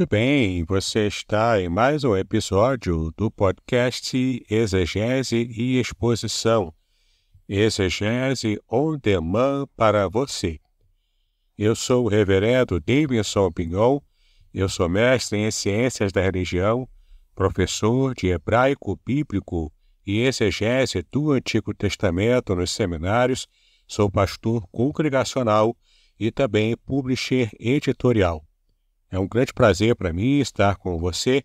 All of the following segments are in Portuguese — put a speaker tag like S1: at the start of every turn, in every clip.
S1: Muito bem, você está em mais um episódio do podcast Exegese e Exposição. Exegese on demand para você. Eu sou o reverendo Davidson Pignon, eu sou mestre em Ciências da Religião, professor de Hebraico Bíblico e Exegese do Antigo Testamento nos seminários, sou pastor congregacional e também publisher editorial. É um grande prazer para mim estar com você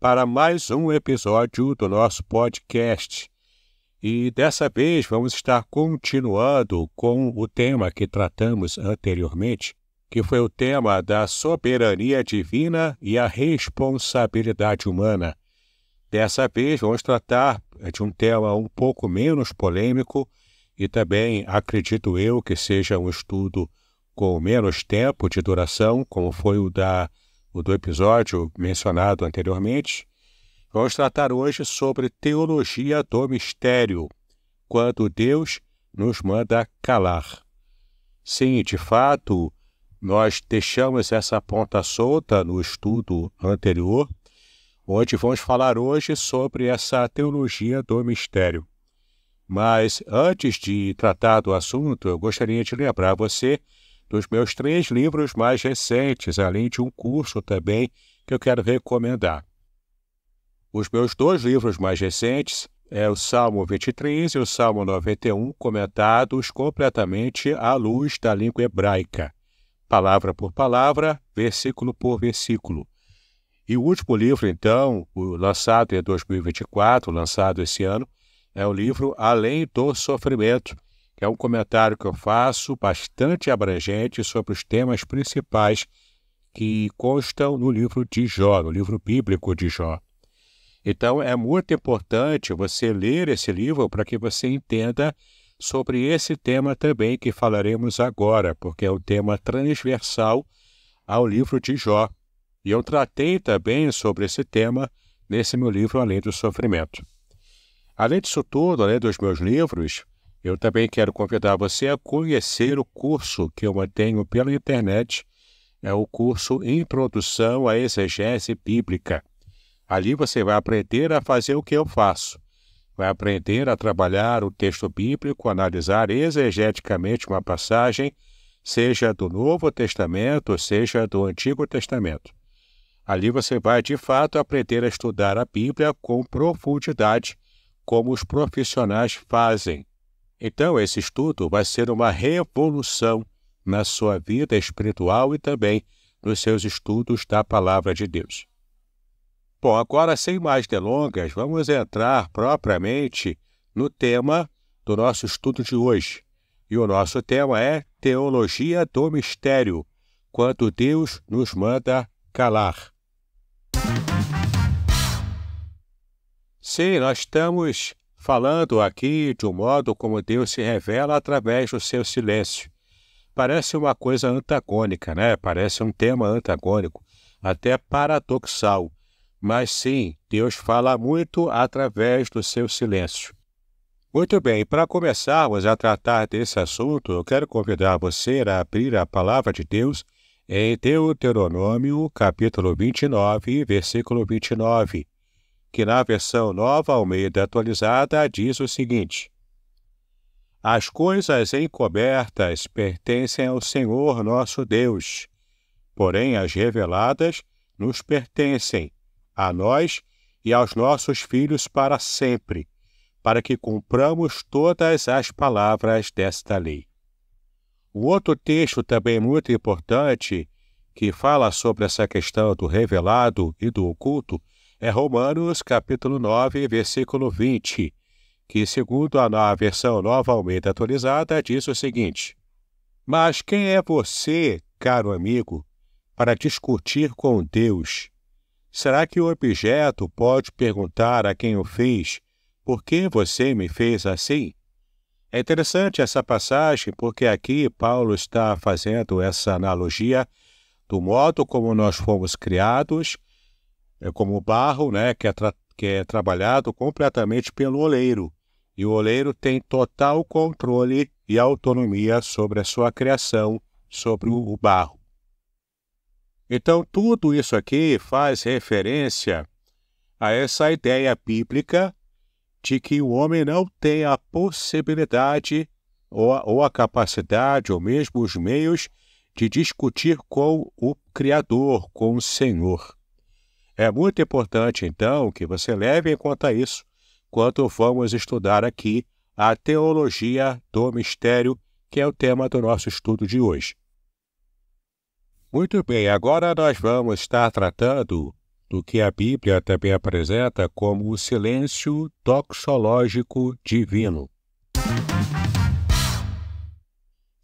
S1: para mais um episódio do nosso podcast. E dessa vez vamos estar continuando com o tema que tratamos anteriormente, que foi o tema da soberania divina e a responsabilidade humana. Dessa vez vamos tratar de um tema um pouco menos polêmico e também acredito eu que seja um estudo com menos tempo de duração, como foi o, da, o do episódio mencionado anteriormente, vamos tratar hoje sobre teologia do mistério, quando Deus nos manda calar. Sim, de fato, nós deixamos essa ponta solta no estudo anterior, onde vamos falar hoje sobre essa teologia do mistério. Mas antes de tratar do assunto, eu gostaria de lembrar você dos meus três livros mais recentes, além de um curso também que eu quero recomendar. Os meus dois livros mais recentes é o Salmo 23 e o Salmo 91, comentados completamente à luz da língua hebraica, palavra por palavra, versículo por versículo. E o último livro, então, lançado em 2024, lançado esse ano, é o livro Além do Sofrimento, que é um comentário que eu faço bastante abrangente sobre os temas principais que constam no livro de Jó, no livro bíblico de Jó. Então, é muito importante você ler esse livro para que você entenda sobre esse tema também que falaremos agora, porque é um tema transversal ao livro de Jó. E eu tratei também sobre esse tema nesse meu livro Além do Sofrimento. Além disso tudo, além dos meus livros, eu também quero convidar você a conhecer o curso que eu mantenho pela internet. É o curso Introdução à Exegese Bíblica. Ali você vai aprender a fazer o que eu faço. Vai aprender a trabalhar o texto bíblico, analisar exegeticamente uma passagem, seja do Novo Testamento, seja do Antigo Testamento. Ali você vai de fato aprender a estudar a Bíblia com profundidade, como os profissionais fazem então, esse estudo vai ser uma revolução na sua vida espiritual e também nos seus estudos da Palavra de Deus. Bom, agora, sem mais delongas, vamos entrar propriamente no tema do nosso estudo de hoje. E o nosso tema é Teologia do Mistério quando Deus nos manda calar. Sim, nós estamos falando aqui de um modo como Deus se revela através do seu silêncio. Parece uma coisa antagônica, né? Parece um tema antagônico, até paradoxal. Mas sim, Deus fala muito através do seu silêncio. Muito bem, para começarmos a tratar desse assunto, eu quero convidar você a abrir a palavra de Deus em Deuteronômio, capítulo 29, versículo 29 que na versão Nova Almeida atualizada diz o seguinte: As coisas encobertas pertencem ao Senhor nosso Deus, porém as reveladas nos pertencem, a nós e aos nossos filhos para sempre, para que cumpramos todas as palavras desta lei. O outro texto também muito importante, que fala sobre essa questão do revelado e do oculto, é Romanos capítulo 9, versículo 20, que, segundo a nova versão nova aumenta atualizada, diz o seguinte: Mas quem é você, caro amigo, para discutir com Deus? Será que o objeto pode perguntar a quem o fez: Por que você me fez assim? É interessante essa passagem porque aqui Paulo está fazendo essa analogia do modo como nós fomos criados é como o barro, né, que é, que é trabalhado completamente pelo oleiro. E o oleiro tem total controle e autonomia sobre a sua criação, sobre o barro. Então, tudo isso aqui faz referência a essa ideia bíblica de que o homem não tem a possibilidade ou a, ou a capacidade, ou mesmo os meios, de discutir com o Criador, com o Senhor. É muito importante, então, que você leve em conta isso quando vamos estudar aqui a teologia do mistério, que é o tema do nosso estudo de hoje. Muito bem, agora nós vamos estar tratando do que a Bíblia também apresenta como o silêncio doxológico divino.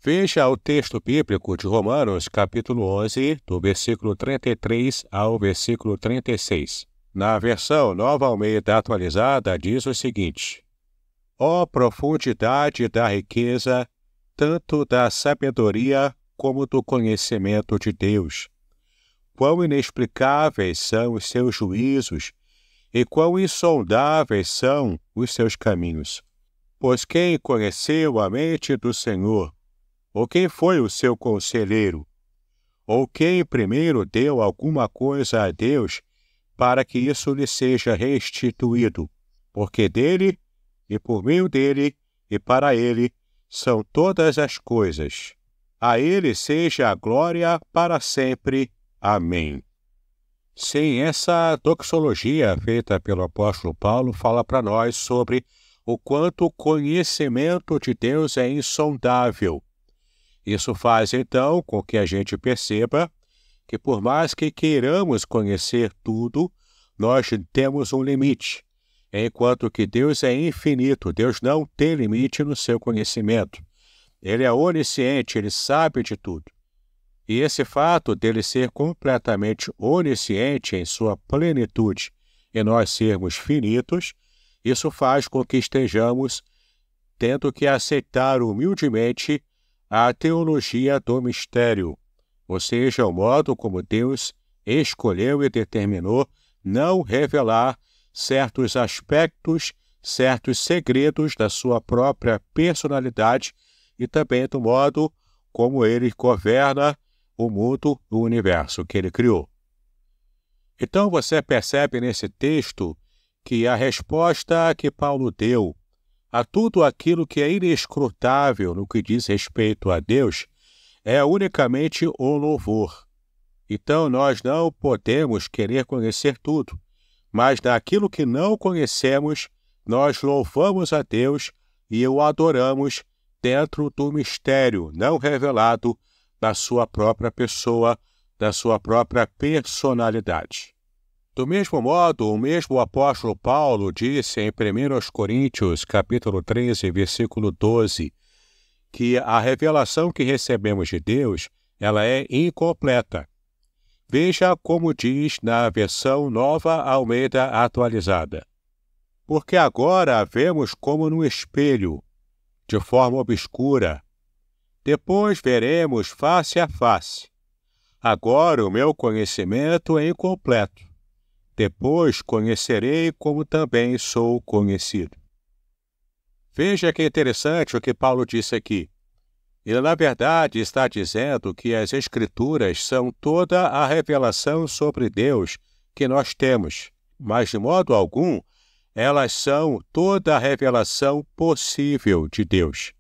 S1: Veja o texto bíblico de Romanos, capítulo 11, do versículo 33 ao versículo 36. Na versão Nova Almeida atualizada, diz o seguinte: Ó oh, profundidade da riqueza, tanto da sabedoria como do conhecimento de Deus! Quão inexplicáveis são os seus juízos e quão insondáveis são os seus caminhos! Pois quem conheceu a mente do Senhor? Ou quem foi o seu conselheiro? Ou quem primeiro deu alguma coisa a Deus para que isso lhe seja restituído? Porque dele, e por meio dele, e para ele, são todas as coisas. A ele seja a glória para sempre. Amém. Sim, essa doxologia feita pelo apóstolo Paulo fala para nós sobre o quanto o conhecimento de Deus é insondável isso faz então com que a gente perceba que, por mais que queiramos conhecer tudo, nós temos um limite, enquanto que Deus é infinito, Deus não tem limite no seu conhecimento. Ele é onisciente, ele sabe de tudo. E esse fato dele ser completamente onisciente em sua plenitude e nós sermos finitos, isso faz com que estejamos tendo que aceitar humildemente a teologia do mistério, ou seja, o modo como Deus escolheu e determinou não revelar certos aspectos, certos segredos da sua própria personalidade e também do modo como ele governa o mundo, o universo que ele criou. Então você percebe nesse texto que a resposta que Paulo deu a tudo aquilo que é inescrutável no que diz respeito a Deus é unicamente o louvor. Então nós não podemos querer conhecer tudo, mas daquilo que não conhecemos, nós louvamos a Deus e o adoramos dentro do mistério não revelado da sua própria pessoa, da sua própria personalidade. Do mesmo modo, o mesmo apóstolo Paulo disse em 1 Coríntios, capítulo 13, versículo 12, que a revelação que recebemos de Deus, ela é incompleta. Veja como diz na versão Nova Almeida atualizada. Porque agora a vemos como no espelho, de forma obscura. Depois veremos face a face. Agora o meu conhecimento é incompleto depois conhecerei como também sou conhecido. Veja que interessante o que Paulo disse aqui. Ele, na verdade, está dizendo que as Escrituras são toda a revelação sobre Deus que nós temos, mas de modo algum elas são toda a revelação possível de Deus.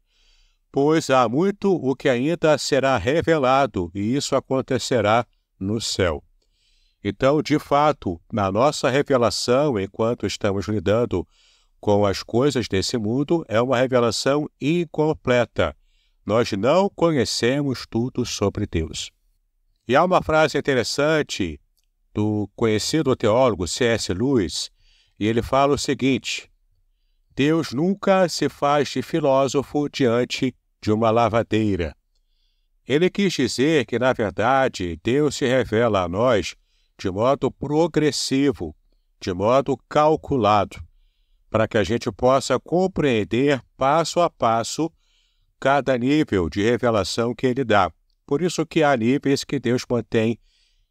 S1: Pois há muito o que ainda será revelado, e isso acontecerá no céu. Então, de fato, na nossa revelação, enquanto estamos lidando com as coisas desse mundo, é uma revelação incompleta. Nós não conhecemos tudo sobre Deus. E há uma frase interessante do conhecido teólogo C.S. Lewis, e ele fala o seguinte: Deus nunca se faz de filósofo diante de uma lavadeira. Ele quis dizer que, na verdade, Deus se revela a nós de modo progressivo, de modo calculado, para que a gente possa compreender passo a passo cada nível de revelação que ele dá. Por isso que há níveis que Deus mantém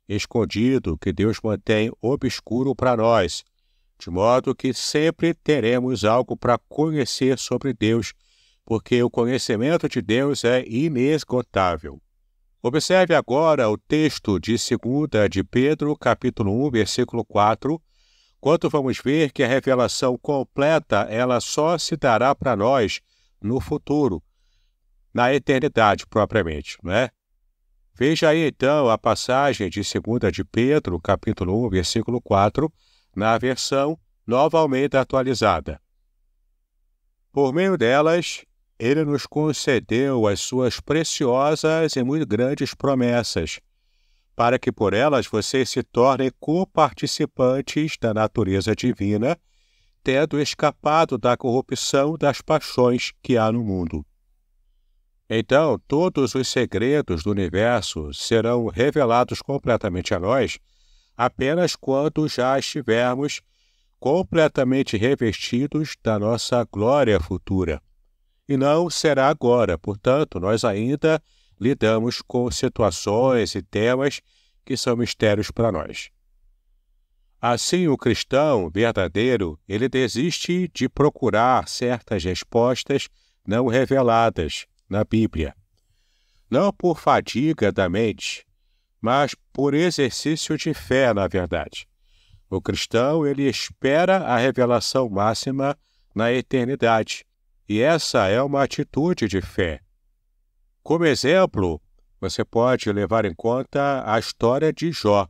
S1: escondido, que Deus mantém obscuro para nós, de modo que sempre teremos algo para conhecer sobre Deus, porque o conhecimento de Deus é inesgotável. Observe agora o texto de 2 de Pedro, capítulo 1, versículo 4, quanto vamos ver que a revelação completa ela só se dará para nós no futuro, na eternidade propriamente, não é? Veja aí então a passagem de 2 de Pedro, capítulo 1, versículo 4, na versão Nova Almeida atualizada. Por meio delas, ele nos concedeu as suas preciosas e muito grandes promessas, para que por elas vocês se tornem coparticipantes da natureza divina, tendo escapado da corrupção das paixões que há no mundo. Então, todos os segredos do universo serão revelados completamente a nós apenas quando já estivermos completamente revestidos da nossa glória futura e não será agora. Portanto, nós ainda lidamos com situações e temas que são mistérios para nós. Assim, o cristão verdadeiro, ele desiste de procurar certas respostas não reveladas na Bíblia. Não por fadiga da mente, mas por exercício de fé na verdade. O cristão, ele espera a revelação máxima na eternidade, e essa é uma atitude de fé. Como exemplo, você pode levar em conta a história de Jó.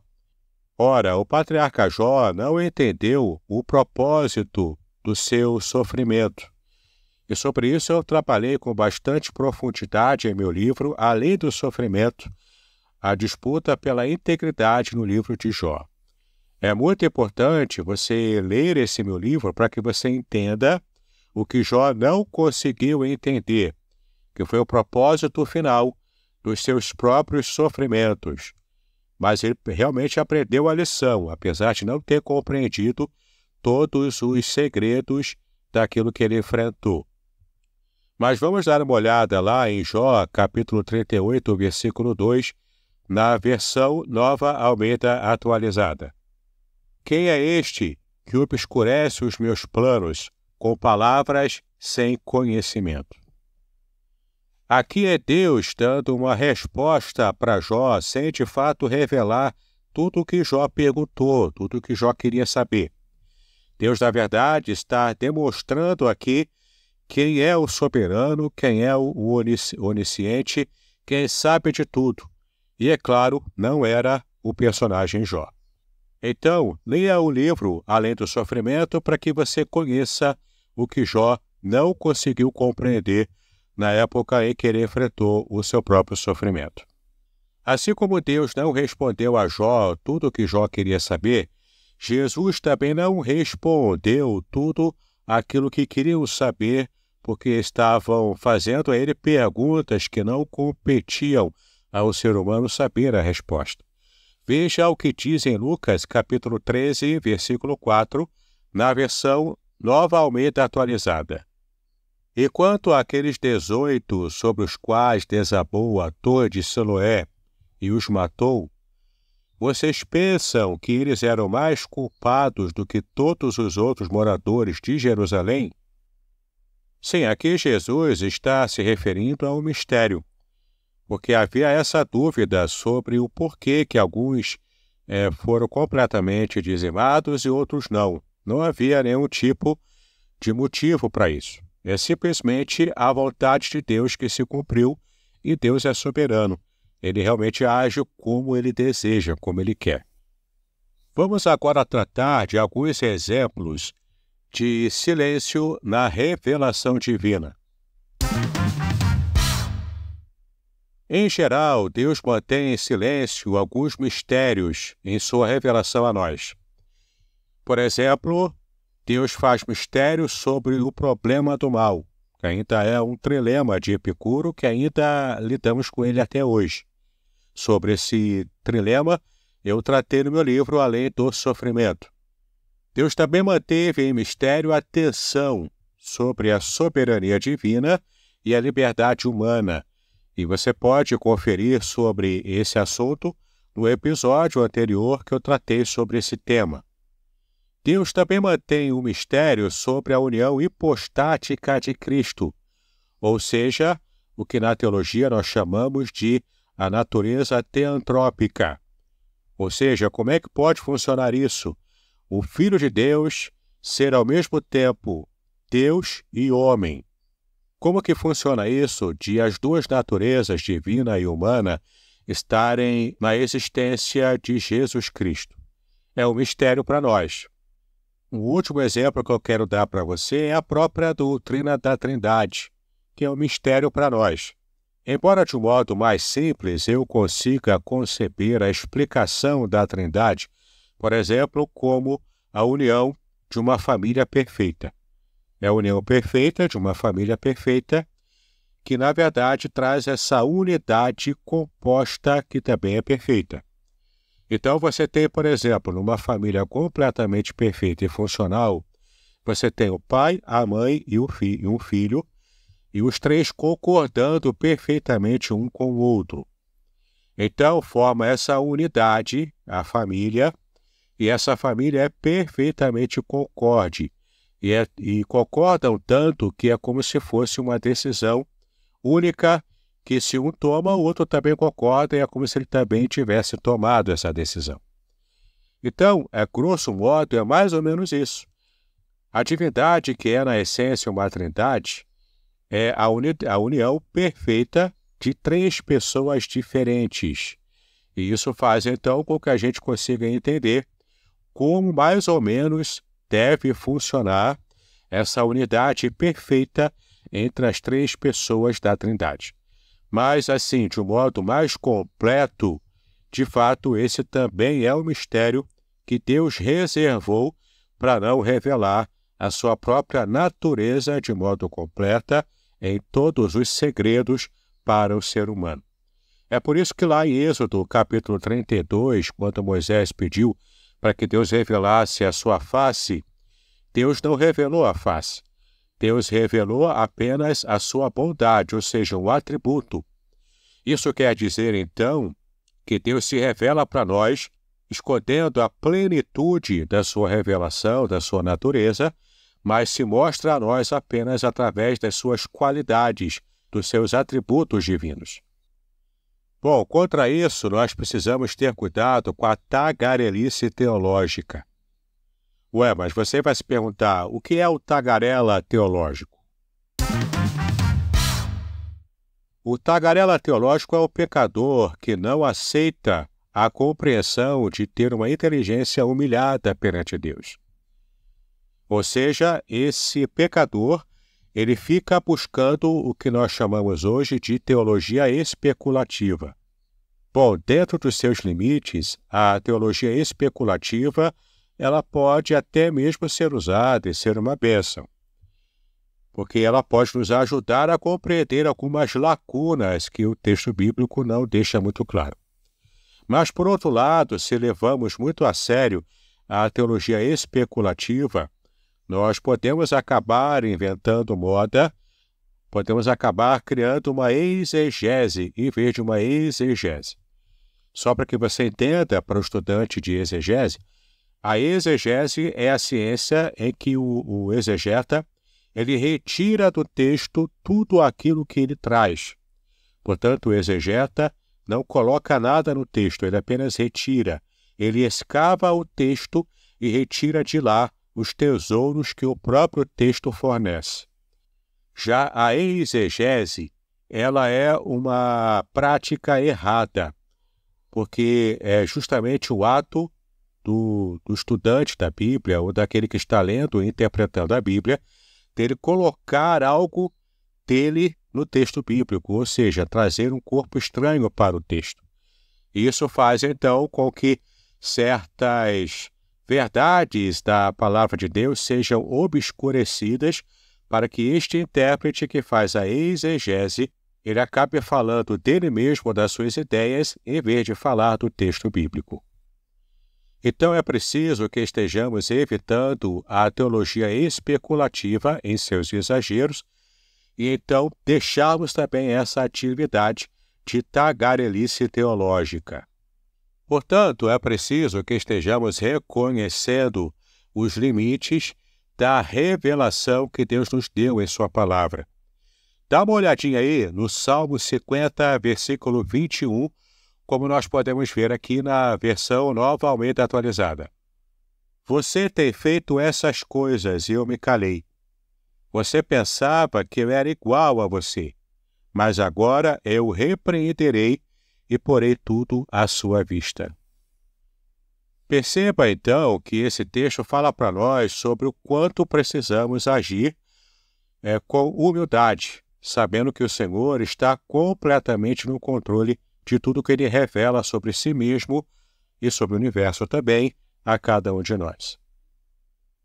S1: Ora, o patriarca Jó não entendeu o propósito do seu sofrimento. E sobre isso eu trabalhei com bastante profundidade em meu livro, Além do Sofrimento, a disputa pela integridade no livro de Jó. É muito importante você ler esse meu livro para que você entenda o que Jó não conseguiu entender, que foi o propósito final dos seus próprios sofrimentos. Mas ele realmente aprendeu a lição, apesar de não ter compreendido todos os segredos daquilo que ele enfrentou. Mas vamos dar uma olhada lá em Jó, capítulo 38, versículo 2, na versão Nova Almeida atualizada. Quem é este que obscurece os meus planos com palavras sem conhecimento. Aqui é Deus dando uma resposta para Jó sem de fato revelar tudo o que Jó perguntou, tudo o que Jó queria saber. Deus, na verdade, está demonstrando aqui quem é o soberano, quem é o onisciente, quem sabe de tudo. E, é claro, não era o personagem Jó. Então, leia o livro Além do Sofrimento para que você conheça o que Jó não conseguiu compreender na época em que ele enfrentou o seu próprio sofrimento. Assim como Deus não respondeu a Jó tudo o que Jó queria saber, Jesus também não respondeu tudo aquilo que queriam saber, porque estavam fazendo a ele perguntas que não competiam ao ser humano saber a resposta. Veja o que diz em Lucas capítulo 13, versículo 4, na versão Nova Almeida atualizada. E quanto àqueles dezoito sobre os quais desabou a torre de Siloé e os matou, vocês pensam que eles eram mais culpados do que todos os outros moradores de Jerusalém? Sim, aqui Jesus está se referindo ao mistério, porque havia essa dúvida sobre o porquê que alguns é, foram completamente dizimados e outros não. Não havia nenhum tipo de motivo para isso. É simplesmente a vontade de Deus que se cumpriu e Deus é soberano. Ele realmente age como ele deseja, como ele quer. Vamos agora tratar de alguns exemplos de silêncio na revelação divina. Em geral, Deus mantém em silêncio alguns mistérios em sua revelação a nós. Por exemplo, Deus faz mistério sobre o problema do mal, que ainda é um trilema de Epicuro que ainda lidamos com ele até hoje. Sobre esse trilema, eu tratei no meu livro Além do Sofrimento. Deus também manteve em mistério a tensão sobre a soberania divina e a liberdade humana, e você pode conferir sobre esse assunto no episódio anterior que eu tratei sobre esse tema. Deus também mantém o mistério sobre a união hipostática de Cristo, ou seja, o que na teologia nós chamamos de a natureza teantrópica. Ou seja, como é que pode funcionar isso? O Filho de Deus ser ao mesmo tempo Deus e homem. Como que funciona isso de as duas naturezas, divina e humana, estarem na existência de Jesus Cristo? É um mistério para nós. Um último exemplo que eu quero dar para você é a própria doutrina da Trindade, que é um mistério para nós. Embora de um modo mais simples eu consiga conceber a explicação da Trindade, por exemplo, como a união de uma família perfeita. É a união perfeita de uma família perfeita que, na verdade, traz essa unidade composta que também é perfeita. Então você tem, por exemplo, numa família completamente perfeita e funcional, você tem o pai, a mãe e, o fi e um filho, e os três concordando perfeitamente um com o outro. Então forma essa unidade, a família, e essa família é perfeitamente concorde. E, é, e concordam tanto que é como se fosse uma decisão única que se um toma, o outro também concorda e é como se ele também tivesse tomado essa decisão. Então, é grosso modo, é mais ou menos isso. A divindade, que é na essência uma trindade, é a, uni a união perfeita de três pessoas diferentes. E isso faz então com que a gente consiga entender como mais ou menos deve funcionar essa unidade perfeita entre as três pessoas da Trindade. Mas, assim, de um modo mais completo, de fato, esse também é o mistério que Deus reservou para não revelar a sua própria natureza de modo completa em todos os segredos para o ser humano. É por isso que lá em Êxodo, capítulo 32, quando Moisés pediu para que Deus revelasse a sua face, Deus não revelou a face. Deus revelou apenas a sua bondade, ou seja, um atributo. Isso quer dizer, então, que Deus se revela para nós, escondendo a plenitude da sua revelação, da sua natureza, mas se mostra a nós apenas através das suas qualidades, dos seus atributos divinos. Bom, contra isso, nós precisamos ter cuidado com a tagarelice teológica. Ué, mas você vai se perguntar o que é o tagarela teológico? O tagarela teológico é o pecador que não aceita a compreensão de ter uma inteligência humilhada perante Deus. Ou seja, esse pecador, ele fica buscando o que nós chamamos hoje de teologia especulativa. Bom, dentro dos seus limites, a teologia especulativa ela pode até mesmo ser usada e ser uma bênção, porque ela pode nos ajudar a compreender algumas lacunas que o texto bíblico não deixa muito claro. Mas, por outro lado, se levamos muito a sério a teologia especulativa, nós podemos acabar inventando moda, podemos acabar criando uma exegese em vez de uma exegese. Só para que você entenda, para o estudante de exegese, a exegese é a ciência em que o, o exegeta ele retira do texto tudo aquilo que ele traz. Portanto, o exegeta não coloca nada no texto, ele apenas retira. Ele escava o texto e retira de lá os tesouros que o próprio texto fornece. Já a exegese, ela é uma prática errada, porque é justamente o ato do, do estudante da Bíblia ou daquele que está lendo e interpretando a Bíblia, dele colocar algo dele no texto bíblico, ou seja, trazer um corpo estranho para o texto. Isso faz então com que certas verdades da palavra de Deus sejam obscurecidas para que este intérprete que faz a exegese ele acabe falando dele mesmo das suas ideias em vez de falar do texto bíblico. Então é preciso que estejamos evitando a teologia especulativa em seus exageros e então deixarmos também essa atividade de tagarelice teológica. Portanto, é preciso que estejamos reconhecendo os limites da revelação que Deus nos deu em Sua palavra. Dá uma olhadinha aí no Salmo 50, versículo 21, como nós podemos ver aqui na versão novamente atualizada. Você tem feito essas coisas e eu me calei. Você pensava que eu era igual a você, mas agora eu repreenderei e porei tudo à sua vista. Perceba então que esse texto fala para nós sobre o quanto precisamos agir é, com humildade, sabendo que o Senhor está completamente no controle de tudo que ele revela sobre si mesmo e sobre o universo também a cada um de nós.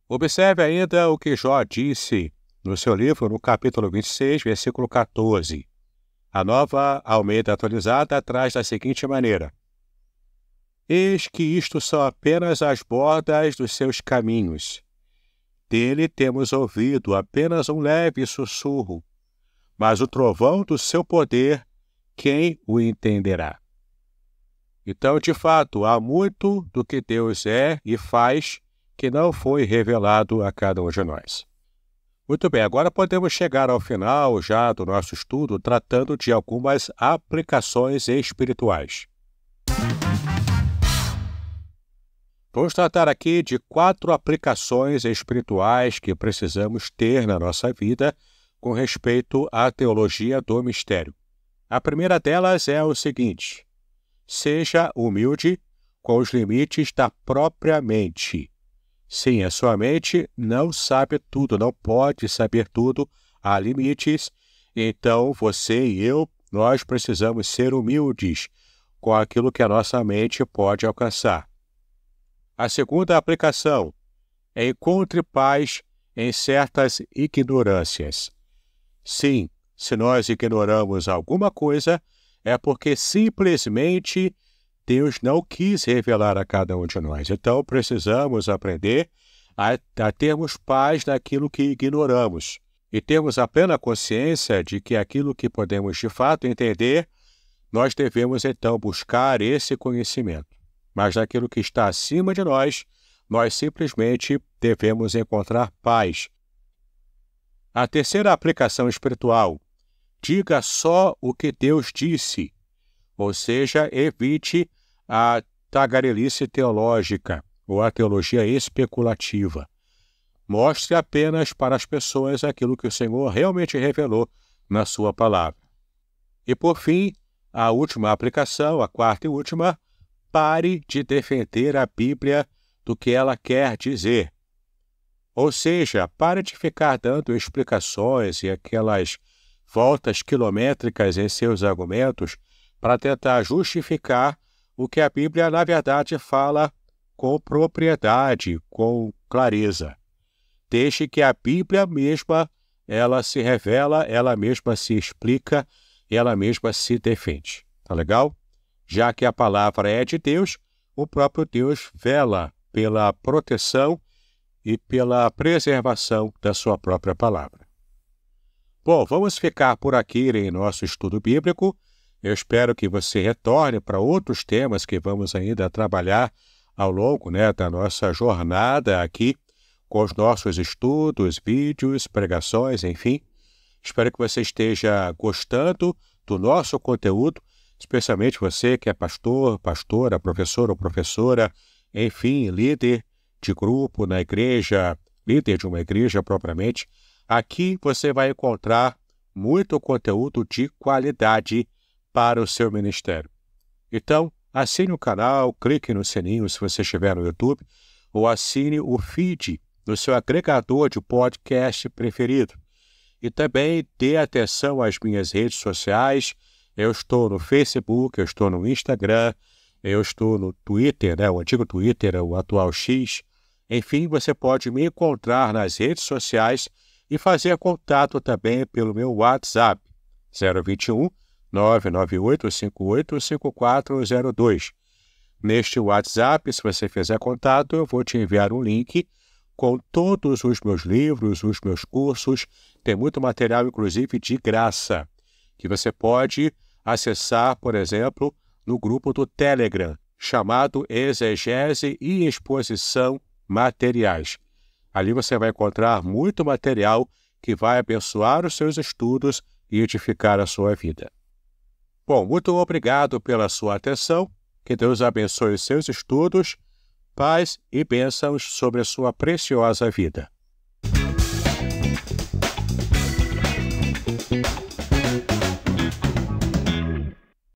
S1: Observe ainda o que Jó disse no seu livro, no capítulo 26, versículo 14. A nova Almeida atualizada traz da seguinte maneira: Eis que isto são apenas as bordas dos seus caminhos. Dele temos ouvido apenas um leve sussurro, mas o trovão do seu poder quem o entenderá? Então, de fato, há muito do que Deus é e faz que não foi revelado a cada um de nós. Muito bem, agora podemos chegar ao final já do nosso estudo tratando de algumas aplicações espirituais. Vamos tratar aqui de quatro aplicações espirituais que precisamos ter na nossa vida com respeito à teologia do mistério. A primeira delas é o seguinte: seja humilde com os limites da própria mente. Sim, a sua mente não sabe tudo, não pode saber tudo, há limites. Então, você e eu, nós precisamos ser humildes com aquilo que a nossa mente pode alcançar. A segunda aplicação é encontre paz em certas ignorâncias. Sim, se nós ignoramos alguma coisa, é porque simplesmente Deus não quis revelar a cada um de nós. Então precisamos aprender a, a termos paz naquilo que ignoramos e termos a plena consciência de que aquilo que podemos de fato entender, nós devemos então buscar esse conhecimento. Mas naquilo que está acima de nós, nós simplesmente devemos encontrar paz. A terceira aplicação espiritual diga só o que Deus disse, ou seja, evite a tagarelice teológica ou a teologia especulativa. Mostre apenas para as pessoas aquilo que o Senhor realmente revelou na sua palavra. E por fim, a última aplicação, a quarta e última, pare de defender a Bíblia do que ela quer dizer. Ou seja, pare de ficar dando explicações e aquelas voltas quilométricas em seus argumentos para tentar justificar o que a Bíblia, na verdade, fala com propriedade, com clareza. Desde que a Bíblia mesma ela se revela, ela mesma se explica, ela mesma se defende. Tá legal? Já que a palavra é de Deus, o próprio Deus vela pela proteção e pela preservação da sua própria palavra. Bom, vamos ficar por aqui em nosso estudo bíblico. Eu espero que você retorne para outros temas que vamos ainda trabalhar ao longo né, da nossa jornada aqui, com os nossos estudos, vídeos, pregações, enfim. Espero que você esteja gostando do nosso conteúdo, especialmente você que é pastor, pastora, professor ou professora, enfim, líder de grupo na igreja, líder de uma igreja propriamente. Aqui você vai encontrar muito conteúdo de qualidade para o seu ministério. Então, assine o canal, clique no sininho se você estiver no YouTube, ou assine o feed no seu agregador de podcast preferido. E também dê atenção às minhas redes sociais. Eu estou no Facebook, eu estou no Instagram, eu estou no Twitter, né? o antigo Twitter, o atual X. Enfim, você pode me encontrar nas redes sociais e fazer contato também pelo meu WhatsApp 021 998 58 5402. Neste WhatsApp, se você fizer contato, eu vou te enviar um link com todos os meus livros, os meus cursos. Tem muito material, inclusive, de graça, que você pode acessar, por exemplo, no grupo do Telegram, chamado Exegese e Exposição Materiais. Ali você vai encontrar muito material que vai abençoar os seus estudos e edificar a sua vida. Bom, muito obrigado pela sua atenção. Que Deus abençoe seus estudos, paz e bênçãos sobre a sua preciosa vida.